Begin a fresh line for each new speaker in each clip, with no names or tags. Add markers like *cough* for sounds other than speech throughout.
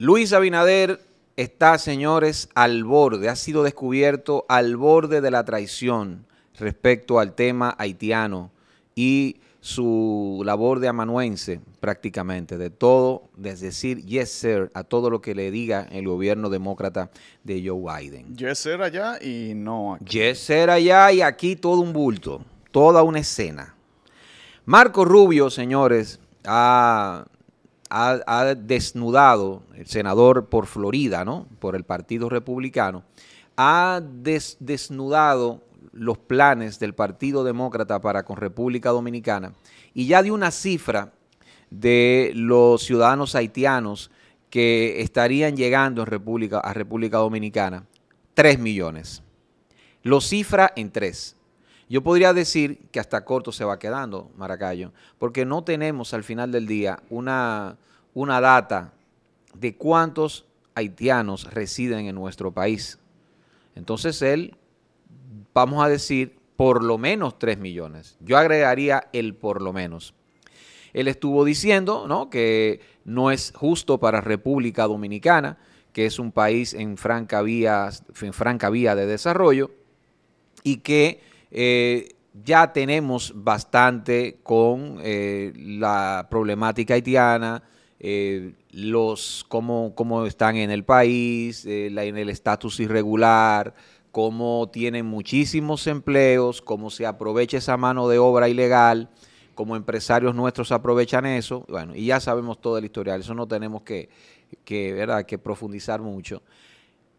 Luis Abinader está, señores, al borde, ha sido descubierto al borde de la traición respecto al tema haitiano y su labor de amanuense prácticamente, de todo, es decir yes sir a todo lo que le diga el gobierno demócrata de Joe Biden. Yes sir
allá y no aquí.
Yes sir allá y aquí todo un bulto, toda una escena. Marco Rubio, señores, ha ha, desnudado, el senador por Florida, ¿no? Por el Partido Republicano, ha desnudado los planes del Partido Demócrata para con República Dominicana y ya dio una cifra de los ciudadanos haitianos que estarían llegando República, a República Dominicana, 3 millones. Lo cifra en tres. Yo podría decir que hasta corto se va quedando Maracayo, porque no tenemos al final del día una, una data de cuántos haitianos residen en nuestro país. Entonces él, vamos a decir, por lo menos 3 millones. Yo agregaría el por lo menos. Él estuvo diciendo ¿no? que no es justo para República Dominicana, que es un país en franca en franca vía de desarrollo, y que eh, ya tenemos bastante con eh, la problemática haitiana, eh, los cómo, cómo, están en el país, en el estatus irregular, cómo tienen muchísimos empleos, cómo se aprovecha esa mano de obra ilegal, cómo empresarios nuestros aprovechan eso, bueno, y ya sabemos todo el historial, eso no tenemos que, que, que profundizar mucho.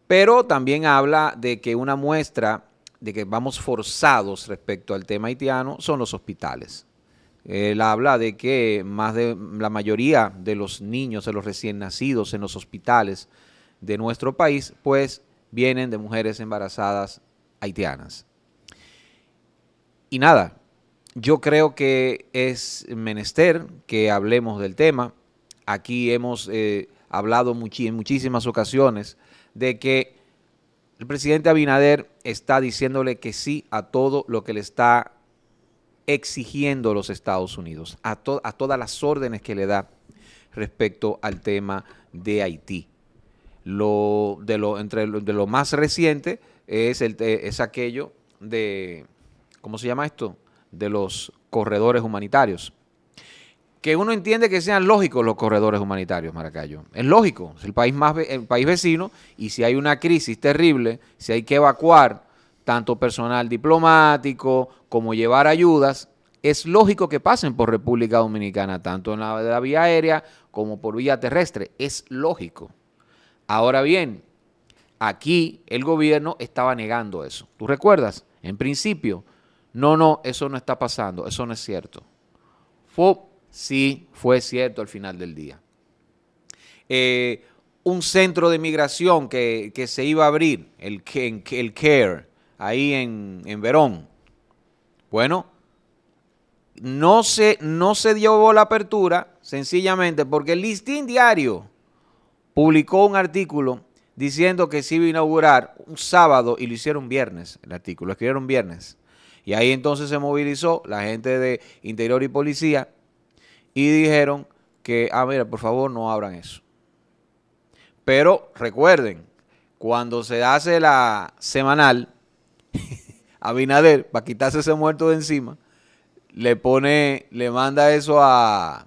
Pero también habla de que una muestra de que vamos forzados respecto al tema haitiano son los hospitales. Él habla de que más de la mayoría de los niños, de los recién nacidos en los hospitales de nuestro país, pues vienen de mujeres embarazadas haitianas. Y nada, yo creo que es menester que hablemos del tema. Aquí hemos eh, hablado en muchísimas ocasiones de que el presidente Abinader está diciéndole que sí a todo lo que le está exigiendo los Estados Unidos, a, a todas las órdenes que le da respecto al tema de Haití. Lo, de, lo, entre de lo más reciente es, el, es aquello de, ¿cómo se llama esto? De los corredores humanitarios que uno entiende que sean lógicos los corredores humanitarios, Maracayo. Es lógico, es el país, más, el país vecino y si hay una crisis terrible, si hay que evacuar tanto personal diplomático como llevar ayudas, es lógico que pasen por República Dominicana, tanto en la, la vía aérea como por vía terrestre. Es lógico. Ahora bien, aquí el gobierno estaba negando eso. ¿Tú recuerdas? En principio, no, no, eso no está pasando, eso no es cierto. Fue sí fue cierto al final del día. Eh, un centro de migración que, se iba a abrir, el, el CARE, ahí en, Verón. Bueno, no se, no se dio la apertura sencillamente porque el listín diario publicó un artículo diciendo que se iba a inaugurar un sábado y lo hicieron viernes, el artículo, lo escribieron viernes. Y ahí entonces se movilizó la gente de Interior y Policía y dijeron que, ah, mira, por favor no abran eso. Pero recuerden, cuando se hace la semanal, *laughs* Abinader, para quitarse ese muerto de encima, le pone, le manda eso a,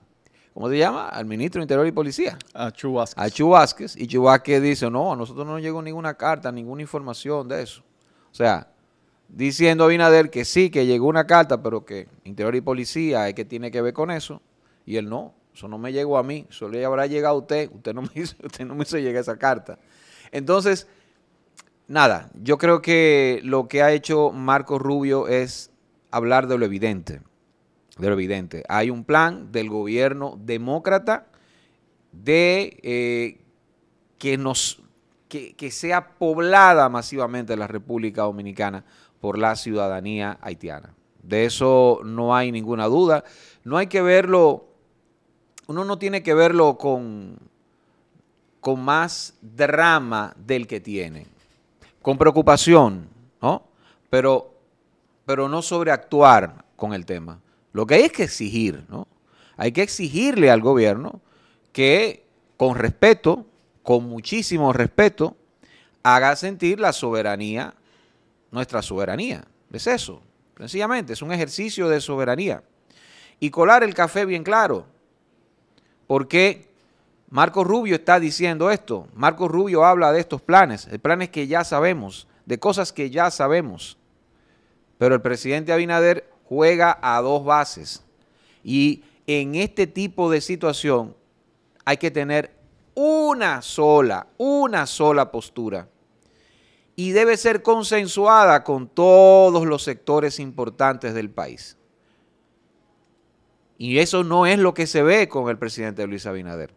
¿cómo se llama? Al ministro de Interior y Policía. A Chubásquez. A Chubásquez. Y Chubásquez dice, no, a nosotros no nos llegó ninguna carta, ninguna información de eso. O sea, diciendo a Abinader que sí, que llegó una carta, pero que Interior y Policía es que tiene que ver con eso. Y él no, eso no me llegó a mí, solo le habrá llegado a usted, usted no me *laughs* hizo, usted no llegar esa carta. Entonces, nada, yo creo que lo que ha hecho Marco Rubio es hablar de lo evidente, de lo evidente. Hay un plan del gobierno demócrata de eh, que nos que, que sea poblada masivamente la República Dominicana por la ciudadanía haitiana. De eso no hay ninguna duda. No hay que verlo uno no tiene que verlo con, con más drama del que tiene, con preocupación, Pero, pero no sobreactuar con el tema. Lo que hay es que exigir, ¿no? Hay que exigirle al gobierno que con respeto, con muchísimo respeto, haga sentir la soberanía, nuestra soberanía. Es eso, sencillamente, es un ejercicio de soberanía. Y colar el café bien claro, porque Marcos Marco Rubio está diciendo esto? Marco Rubio habla de estos planes, de planes que ya sabemos, de cosas que ya sabemos. Pero el presidente Abinader juega a dos bases. Y en este tipo de situación hay que tener una sola, una sola postura. Y debe ser consensuada con todos los sectores importantes del país. Y eso no es lo que se ve con el presidente Luis Abinader.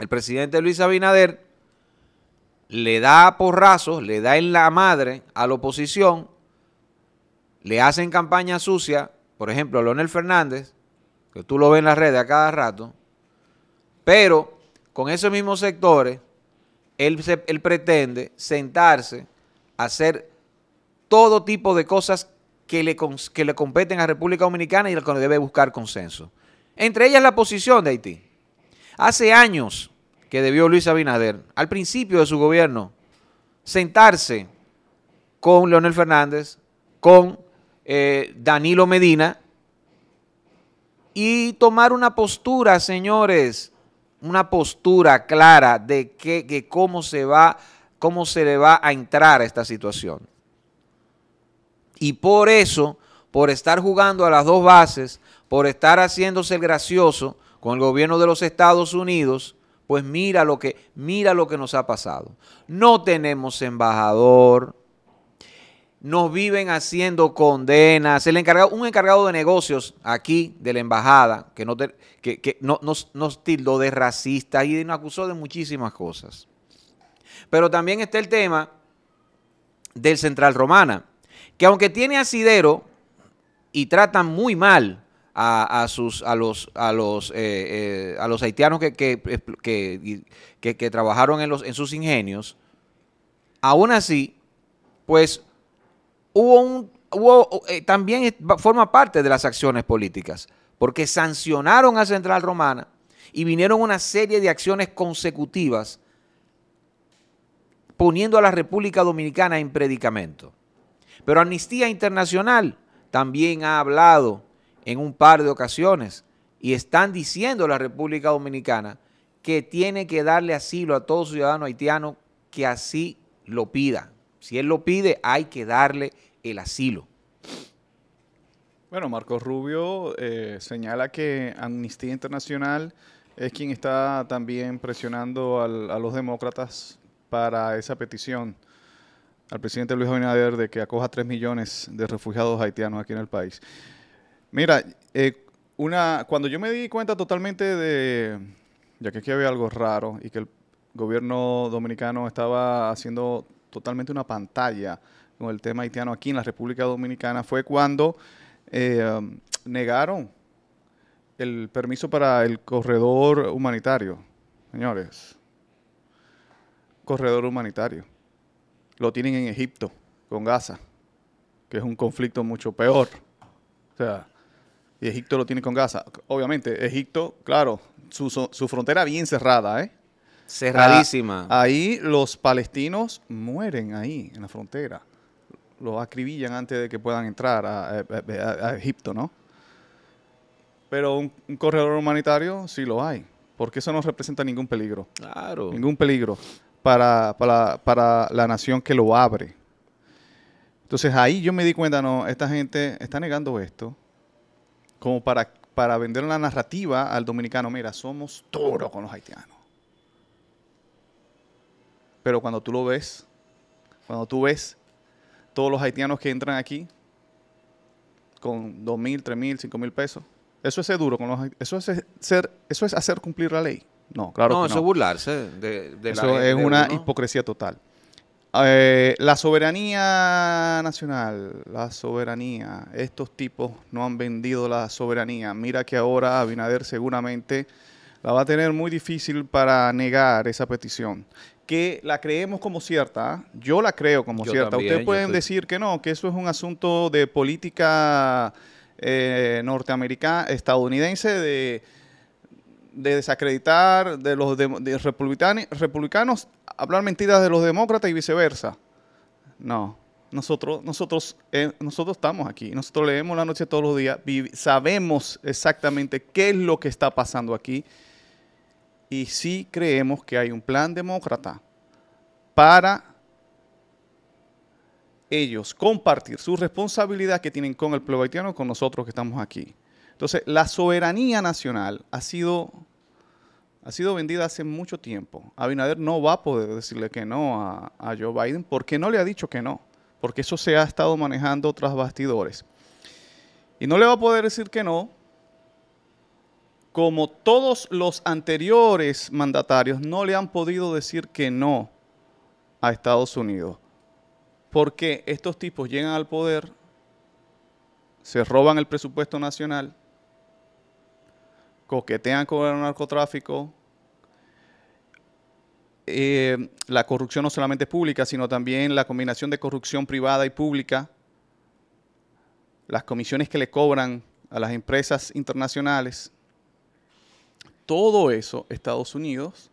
El presidente Luis Abinader le da porrazos, le da en la madre a la oposición, le hacen campaña sucia, por ejemplo, a Leonel Fernández, que tú lo ves en las redes a cada rato, pero con esos mismos sectores, él, él pretende sentarse a hacer todo tipo de cosas que le, que le competen a República Dominicana y la que debe buscar consenso. Entre ellas la posición de Haití. Hace años que debió Luis Abinader, al principio de su gobierno, sentarse con Leonel Fernández, con eh, Danilo Medina y tomar una postura, señores, una postura clara de, que, cómo se va, cómo se le va a entrar a esta situación. Y por eso, por estar jugando a las dos bases, por estar haciéndose el gracioso con el gobierno de los Estados Unidos, pues mira lo que, mira lo que nos ha pasado. No tenemos embajador, nos viven haciendo condenas. un encargado de negocios aquí de la embajada, que, no que, no, nos, nos, tildó de racista y nos acusó de muchísimas cosas. Pero también está el tema del Central Romana que aunque tiene asidero y tratan muy mal a, sus, los, los, a los eh, eh, haitianos que, trabajaron en, los, en sus ingenios, aún así, pues hubo un, hubo, eh, también forma parte de las acciones políticas, porque sancionaron a Central Romana y vinieron una serie de acciones consecutivas poniendo a la República Dominicana en predicamento. Pero Amnistía Internacional también ha hablado en un par de ocasiones y están diciendo a la República Dominicana que tiene que darle asilo a todo ciudadano haitiano que así lo pida. Si él lo pide, hay que darle el asilo.
Bueno, Marcos Rubio eh, señala que Amnistía Internacional es quien está también presionando a los demócratas para esa petición al presidente Luis Abinader de que acoja 3 millones de refugiados haitianos aquí en el país. Mira, eh, una, cuando yo me di cuenta totalmente de, ya que aquí había algo raro y que el gobierno dominicano estaba haciendo totalmente una pantalla con el tema haitiano aquí en la República Dominicana, fue cuando eh, negaron el permiso para el corredor humanitario. Señores, corredor humanitario lo tienen en Egipto, con Gaza, que es un conflicto mucho peor. O sea, y Egipto lo tiene con Gaza. Obviamente, Egipto, claro, su, frontera bien cerrada, ¿eh? Cerradísima. Ah, ahí los palestinos mueren ahí, en la frontera. Los acribillan antes de que puedan entrar a, Egipto, ¿no? Pero un corredor humanitario sí lo hay, porque eso no representa ningún peligro. Claro. Ningún peligro para, para, la nación que lo abre. Entonces ahí yo me di cuenta, no, esta gente está negando esto como para, para vender una narrativa al dominicano, mira, somos toro con los haitianos. Pero cuando tú lo ves, cuando tú ves todos los haitianos que entran aquí con dos mil, tres mil, cinco mil pesos, eso es duro con los, eso es ser, eso es hacer cumplir la ley. No, claro que no. eso es burlarse de, Eso es una hipocresía total. Eh, la soberanía nacional, la soberanía, estos tipos no han vendido la soberanía. Mira que ahora Abinader seguramente la va a tener muy difícil para negar esa petición. Que la creemos como cierta, ¿eh? yo la creo como cierta. Ustedes pueden decir que no, que eso es un asunto de política eh, norteamericana, estadounidense, de de desacreditar de los de, republicanos, hablar mentiras de los demócratas y viceversa. No, nosotros, nosotros, eh, nosotros estamos aquí, nosotros leemos la noche todos los días, sabemos exactamente qué es lo que está pasando aquí y sí creemos que hay un plan demócrata para ellos compartir su responsabilidad que tienen con el pueblo haitiano, con nosotros que estamos aquí. Entonces, la soberanía nacional ha sido ha sido vendida hace mucho tiempo. Abinader no va a poder decirle que no a, Joe Biden porque no le ha dicho que no, porque eso se ha estado manejando tras bastidores. Y no le va a poder decir que no, como todos los anteriores mandatarios no le han podido decir que no a Estados Unidos. Porque estos tipos llegan al poder, se roban el presupuesto nacional, coquetean con el narcotráfico. Eh, la corrupción no solamente pública, sino también la combinación de corrupción privada y pública, las comisiones que le cobran a las empresas internacionales. Todo eso Estados Unidos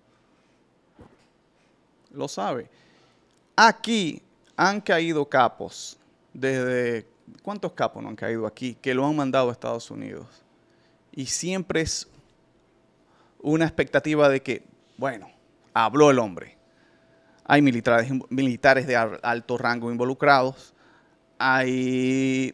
lo sabe. Aquí han caído capos desde... ¿Cuántos capos no han caído aquí que lo han mandado a Estados Unidos? Y siempre es una expectativa de que, bueno, habló el hombre. Hay militares, militares de alto rango involucrados, hay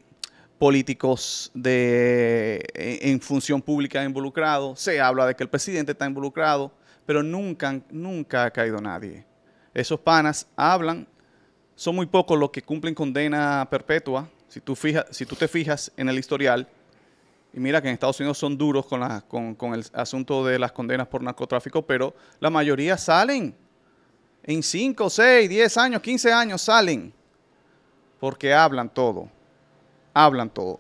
políticos de, en función pública involucrados, se habla de que el presidente está involucrado, pero nunca, nunca ha caído nadie. Esos panas hablan, son muy pocos los que cumplen condena perpetua. Si tú, fijas si tú te fijas en el historial, y mira que en Estados Unidos son duros con, el asunto de las condenas por narcotráfico, pero la mayoría salen. En 5, 6, 10 años, 15 años salen. Porque hablan todo. Hablan todo.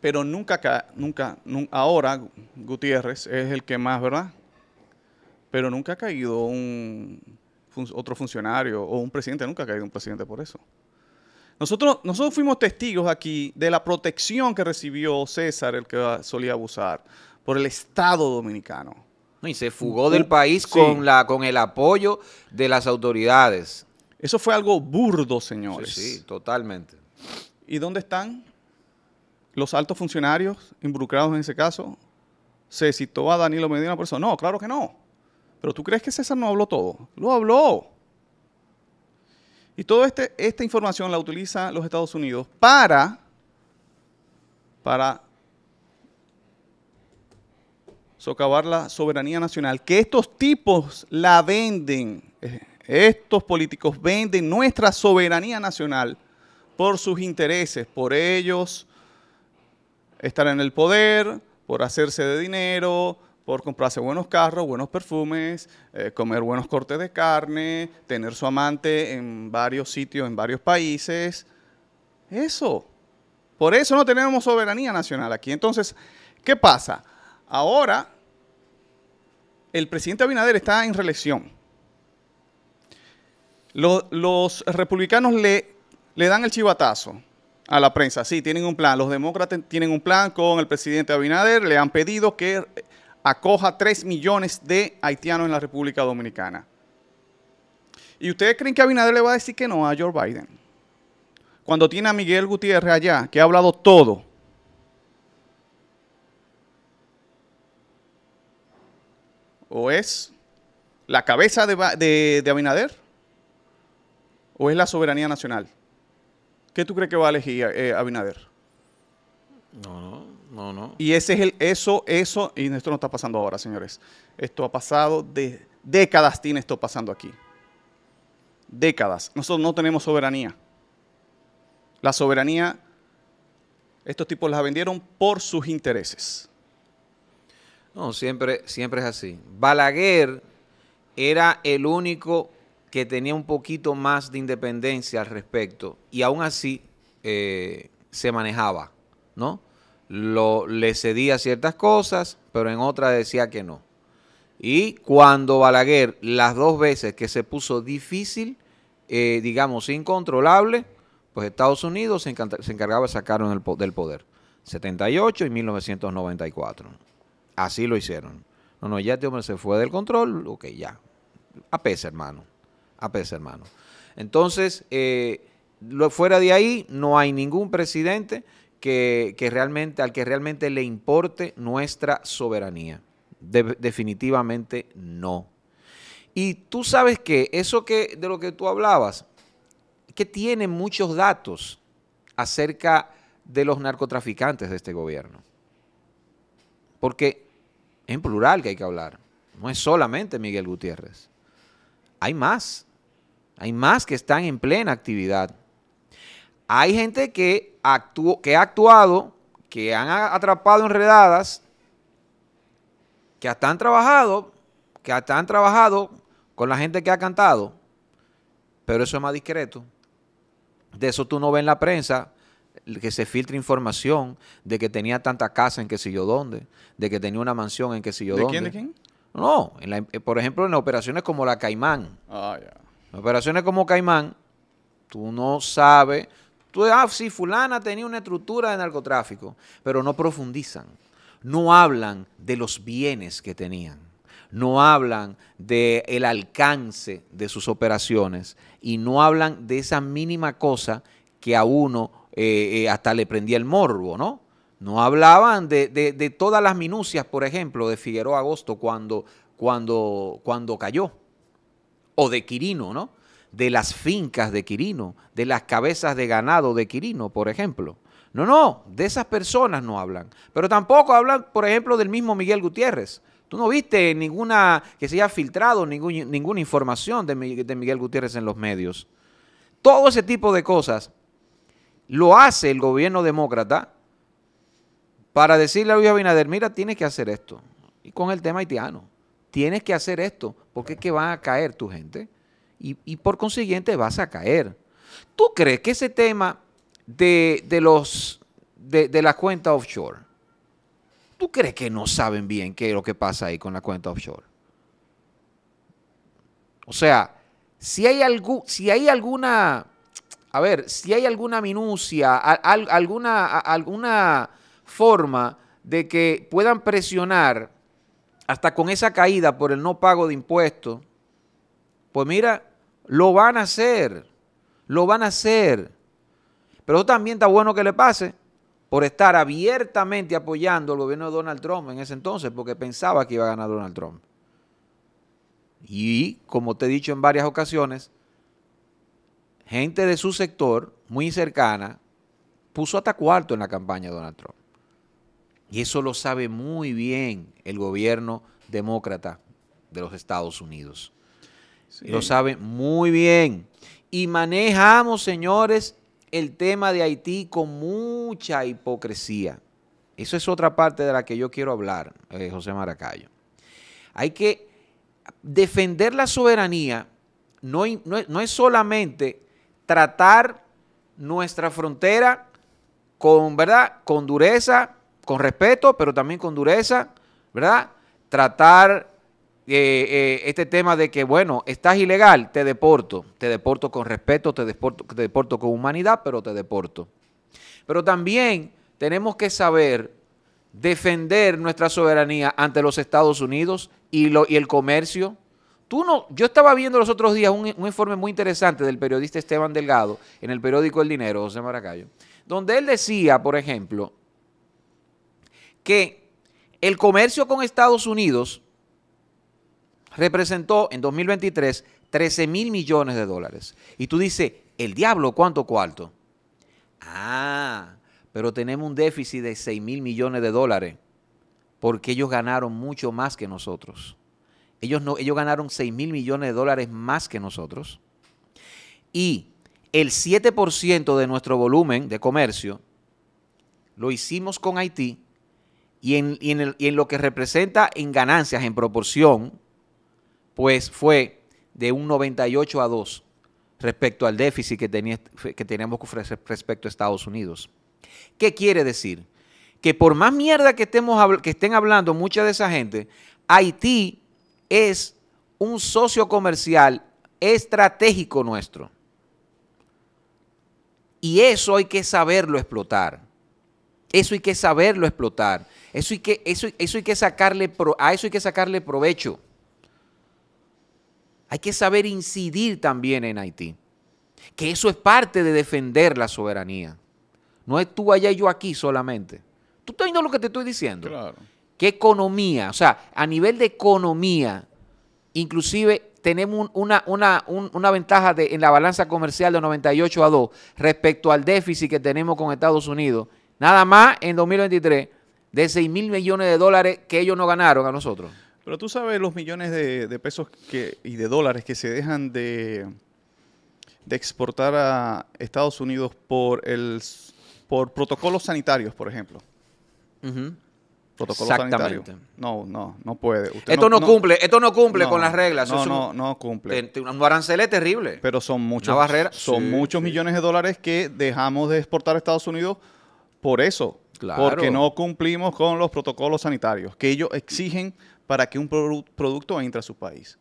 Pero nunca, nunca, ahora Gutiérrez es el que más, ¿verdad? Pero nunca ha caído un, otro funcionario o un presidente, nunca ha caído un presidente por eso. Nosotros, nosotros fuimos testigos aquí de la protección que recibió César, el que solía abusar, por el
Estado dominicano. Y se fugó del país con, la, con el apoyo de las autoridades. Eso fue algo burdo, señores. Sí, sí, totalmente. ¿Y
dónde están los altos funcionarios involucrados en ese caso? ¿Se citó a Danilo Medina por eso? No, claro que no. Pero tú crees que César no habló todo. Lo habló. Y toda este, esta información la utilizan los Estados Unidos para, para socavar la soberanía nacional, que estos tipos la venden, eh, estos políticos venden nuestra soberanía nacional por sus intereses, por ellos estar en el poder, por hacerse de dinero, por comprarse buenos carros, buenos perfumes, eh, comer buenos cortes de carne, tener su amante en varios sitios, en varios países. Eso. Por eso no tenemos soberanía nacional aquí. Entonces, ¿qué pasa? Ahora, el presidente Abinader está en reelección. Los, republicanos le, le dan el chivatazo a la prensa. Sí, tienen un plan. Los demócratas tienen un plan con el presidente Abinader. Le han pedido que acoja 3 millones de haitianos en la República Dominicana. ¿Y ustedes creen que Abinader le va a decir que no a Joe Biden? Cuando tiene a Miguel Gutiérrez allá, que ha hablado todo. ¿O es la cabeza de, Abinader? ¿O es la soberanía nacional? ¿Qué tú crees que va a elegir eh, Abinader? No, no, y ese es el, eso, eso, y esto no está pasando ahora, señores. Esto ha pasado de décadas, tiene esto pasando aquí. Décadas. Nosotros no tenemos soberanía. La soberanía,
estos tipos la vendieron por sus intereses. No, siempre, siempre es así. Balaguer era el único que tenía un poquito más de independencia al respecto y aún así eh, se manejaba, ¿no? lo, le cedía ciertas cosas, pero en otras decía que no. Y cuando Balaguer, las dos veces que se puso difícil, eh, digamos, incontrolable, pues Estados Unidos se, encargaba de sacarlo del, poder. 78 y 1994. Así lo hicieron. No, no, ya este hombre se fue del control, ok, ya. A pesar, hermano. pesar, hermano. Entonces, eh, fuera de ahí, no hay ningún presidente que, realmente, al que realmente le importe nuestra soberanía. definitivamente no. Y tú sabes que eso que, de lo que tú hablabas, que tiene muchos datos acerca de los narcotraficantes de este gobierno. Porque es en plural que hay que hablar. No es solamente Miguel Gutiérrez. Hay más. Hay más que están en plena actividad. Hay gente que que ha actuado, que han atrapado enredadas, que hasta han trabajado, que hasta han trabajado con la gente que ha cantado, pero eso es más discreto. De eso tú no ves en la prensa que se filtra información de que tenía tanta casa en que sé yo dónde, de que tenía una mansión en que sé yo dónde. ¿De quién, quién? No, eh, por ejemplo, en operaciones como la Caimán. Ah, en operaciones como Caimán, tú no sabes Tú, ah, sí, fulana tenía una estructura de narcotráfico, pero no profundizan, no hablan de los bienes que tenían, no hablan del el alcance de sus operaciones y no hablan de esa mínima cosa que a uno eh, eh, hasta le prendía el morbo, ¿no? No hablaban de, todas las minucias, por ejemplo, de Figueroa Agosto cuando, cuando, cuando cayó, o de Quirino, ¿no? de las fincas de Quirino, de las cabezas de ganado de Quirino, por ejemplo. No, no, de esas personas no hablan. Pero tampoco hablan, por ejemplo, del mismo Miguel Gutiérrez. Tú no viste ninguna, que se haya filtrado ninguna información de, de Miguel Gutiérrez en los medios. Todo ese tipo de cosas lo hace el gobierno demócrata para decirle a Luis Abinader, mira, tienes que hacer esto. Y con el tema haitiano, tienes que hacer esto, porque es que van a caer tu gente y, por consiguiente vas a caer. ¿Tú crees que ese tema de, los, de, la cuenta offshore, ¿tú crees que no saben bien qué es lo que pasa ahí con la cuenta offshore? O sea, si hay, algo, si hay alguna, a ver, si hay alguna minucia, alguna, alguna forma de que puedan presionar hasta con esa caída por el no pago de impuestos, pues mira, lo van a hacer. Lo van a hacer. Pero eso también está bueno que le pase por estar abiertamente apoyando al gobierno de Donald Trump en ese entonces, porque pensaba que iba a ganar Donald Trump. Y como te he dicho en varias ocasiones, gente de su sector, muy cercana, puso hasta cuarto en la campaña de Donald Trump. Y eso lo sabe muy bien el gobierno demócrata de los Estados Unidos. Lo sabe muy bien. Y manejamos, señores, el tema de Haití con mucha hipocresía. Eso es otra parte de la que yo quiero hablar, eh, José Maracayo. Hay que defender la soberanía, no, no, no es solamente tratar nuestra frontera con, ¿verdad? Con dureza, con respeto, pero también con dureza, ¿verdad? Tratar eh, eh, este tema de que, bueno, estás ilegal, te deporto. Te deporto con respeto, te deporto, deporto con humanidad, pero te deporto. Pero también tenemos que saber defender nuestra soberanía ante los Estados Unidos y, lo, y el comercio. Tú no, yo estaba viendo los otros días un, un, informe muy interesante del periodista Esteban Delgado en el periódico El Dinero, José Maracayo, donde él decía, por ejemplo, que el comercio con Estados Unidos representó en 2023 13 mil millones de dólares. Y tú dices, el diablo, ¿cuánto cuarto? Ah, pero tenemos un déficit de 6 mil millones de dólares porque ellos ganaron mucho más que nosotros. Ellos, no, ellos ganaron 6 mil millones de dólares más que nosotros. Y el 7% de nuestro volumen de comercio lo hicimos con Haití y en, y en, lo que representa en ganancias, en proporción, pues fue de un 98 a 2 respecto al déficit que, que teníamos que ofrecer respecto a Estados Unidos. ¿Qué quiere decir? Que por más mierda que, estemos, que estén hablando mucha de esa gente, Haití es un socio comercial estratégico nuestro. Y eso hay que saberlo explotar. Eso hay que saberlo explotar. Eso que, eso, hay que sacarle a eso hay que sacarle provecho. Hay que saber incidir también en Haití, que eso es parte de defender la soberanía. No es tú allá y yo aquí solamente. ¿Tú estás viendo lo que te estoy diciendo? Claro. ¿Qué economía? O sea, a nivel de economía, inclusive tenemos una, una, ventaja en la balanza comercial de 98 a 2 respecto al déficit que tenemos con Estados Unidos, nada más en 2023, de 6 mil millones de dólares que ellos no ganaron a nosotros.
Pero tú sabes los millones de, pesos y de dólares que se dejan de, exportar a Estados Unidos por, el, por protocolos sanitarios, por ejemplo. Protocolos sanitarios. No, no, no puede. esto no, cumple, esto no cumple con las reglas. No, no, no cumple.
Un arancel es terrible.
Pero son muchos, son muchos millones de dólares que dejamos de exportar a Estados Unidos por eso. Porque no cumplimos con los protocolos sanitarios que ellos exigen para que un producto entre a su país.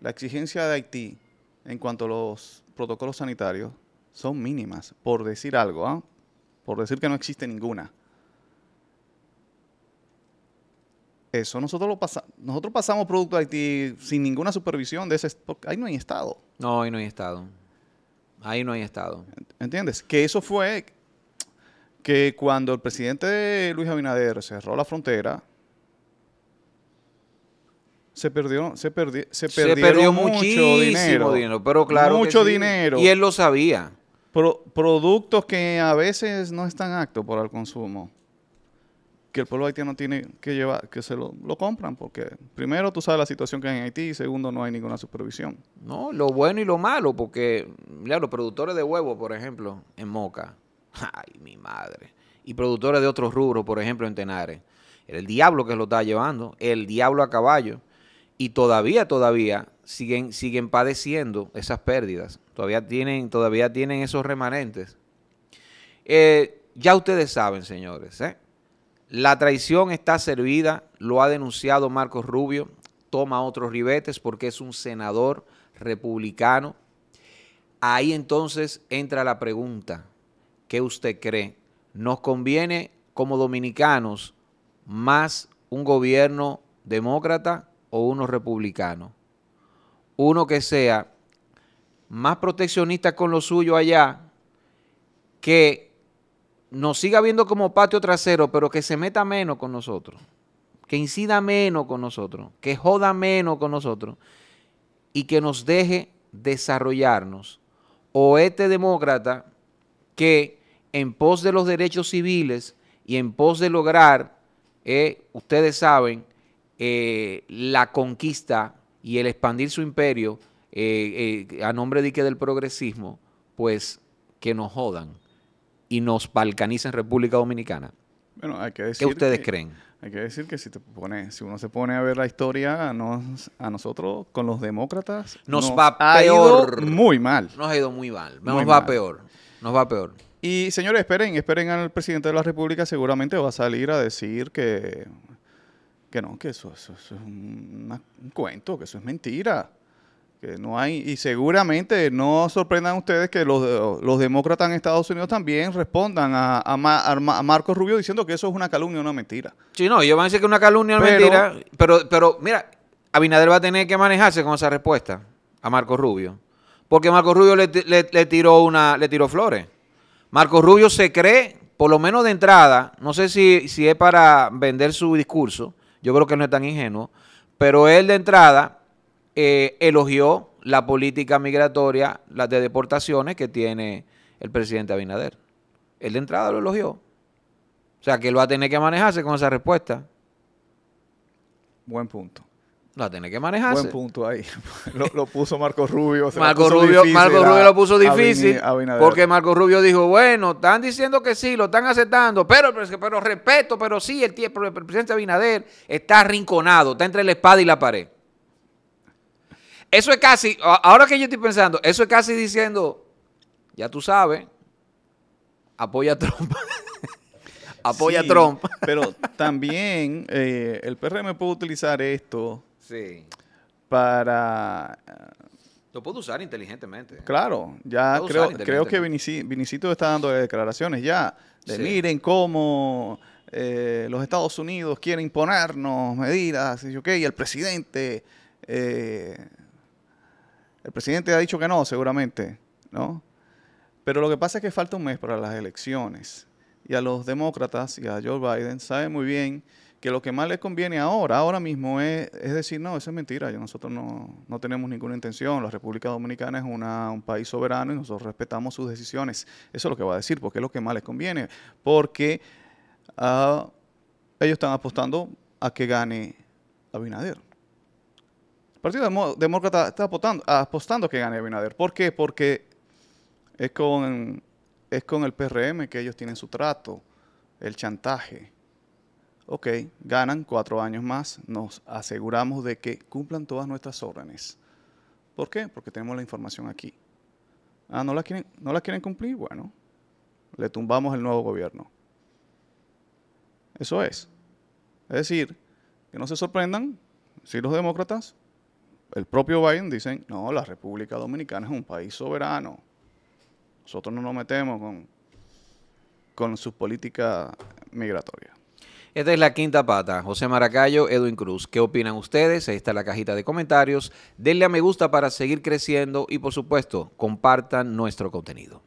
La exigencia de Haití en cuanto a los protocolos sanitarios son mínimas, por decir algo, ¿ah? por decir que no existe ninguna. Eso nosotros lo nosotros pasamos producto de Haití sin ninguna supervisión de ese ahí no hay estado.
No, ahí no hay estado. Ahí no hay estado. ¿Entiendes? Que eso fue
que cuando el presidente Luis Abinader cerró la frontera, se perdió, se, perdió... se, perdió mucho dinero, pero claro, mucho dinero. Y él lo sabía. productos que a veces no están aptos para el consumo, que el pueblo haitiano tiene que llevar, que se lo, compran, porque primero tú sabes la situación que hay en Haití y segundo no hay ninguna supervisión.
No, lo bueno y lo malo, porque mira, los productores de huevos, por ejemplo, en Moca, ay, mi madre, y productores de otros rubros, por ejemplo, en Tenares, el diablo que lo está llevando, el diablo a caballo y todavía, todavía siguen, siguen padeciendo esas pérdidas. Todavía tienen, todavía tienen esos remanentes. Eh, ya ustedes saben, señores, ¿eh? la traición está servida, lo ha denunciado Marcos Rubio, toma otros ribetes porque es un senador republicano. Ahí entonces entra la pregunta, ¿qué usted cree? ¿Nos conviene como dominicanos más un gobierno demócrata o uno republicano. Uno que sea más proteccionista con lo suyo allá, que nos siga viendo como patio trasero, pero que se meta menos con nosotros, que incida menos con nosotros, que joda menos con nosotros y que nos deje desarrollarnos. O este demócrata que en pos de los derechos civiles y en pos de lograr, eh, ustedes saben, eh, la conquista y el expandir su imperio eh, eh, a nombre de que del progresismo, pues que nos jodan y nos balcanicen República Dominicana.
Bueno, hay que decir ¿Qué ustedes creen? Hay que decir que si, te pone, si uno se pone a ver la historia, a, nosotros con los demócratas nos, va peor. muy mal.
Nos ha ido muy mal. Nos va
peor. Nos va peor. Y señores, esperen, esperen al presidente de la República, seguramente va a salir a decir que que no, que eso, es un, cuento, que eso es mentira. Que no hay, y seguramente no sorprendan ustedes que los, demócratas en Estados Unidos también respondan a, a, Marcos Rubio diciendo que eso es una calumnia, una mentira.
Sí, no, ellos van a decir que es una calumnia, una mentira. Pero, pero mira, Abinader va a tener que manejarse con esa respuesta a Marcos Rubio. Porque Marcos Rubio le, le, tiró una, le tiró flores. Marcos Rubio se cree, por lo menos de entrada, no sé si, si es para vender su discurso, yo creo que no es tan ingenuo. Pero él de entrada eh, elogió la política migratoria, las de deportaciones que tiene el presidente Abinader. Él de entrada lo elogió. O sea que él va a tener que manejarse con esa respuesta.
Buen punto la tiene que manejarse. Buen punto ahí. *laughs* Lo, puso Marco Rubio. Marco, Rubio lo puso difícil. porque
Marco Rubio dijo, bueno, están diciendo que sí, lo están aceptando, pero, pero, respeto, pero sí, el, tiempo el presidente Abinader está arrinconado, está entre la espada y la pared. Eso es casi, ahora que yo estoy pensando, eso es casi diciendo, ya tú sabes, apoya a Trump.
*laughs* apoya a Trump. pero también eh, el PRM puede utilizar esto Sí. Para... Eh,
lo puedo usar inteligentemente. Claro, ya creo, creo que
Vinicito está dando declaraciones ya. De miren cómo eh, los Estados Unidos quieren imponernos medidas, y okay, el presidente... Eh, el presidente ha dicho que no, seguramente, ¿no? Pero lo que pasa es que falta un mes para las elecciones. Y a los demócratas y a Joe Biden sabe muy bien que lo que más les conviene ahora, ahora mismo, es, decir, no, eso es mentira, nosotros no, no, tenemos ninguna intención, la República Dominicana es un país soberano y nosotros respetamos sus decisiones. Eso es lo que va a decir, porque es lo que más les conviene, porque ah, ellos están apostando a que gane Abinader. El Partido Demócrata está apostando, apostando a que gane Abinader. ¿Por qué? Porque es con, es con el PRM que ellos tienen su trato, el chantaje ok, ganan cuatro años más, nos aseguramos de que cumplan todas nuestras órdenes. ¿Por qué? Porque tenemos la información aquí. Ah, ¿no la quieren, no la quieren cumplir? Bueno, le tumbamos el nuevo gobierno. Eso es. Es decir, que no se sorprendan si los demócratas, el propio Biden, dicen, no, la República Dominicana es un país soberano. Nosotros no nos metemos con, con
su política migratoria. Esta es la quinta pata. José Maracayo, Edwin Cruz. ¿Qué opinan ustedes? Ahí está la cajita de comentarios. Denle a me gusta para seguir creciendo y por supuesto compartan nuestro contenido.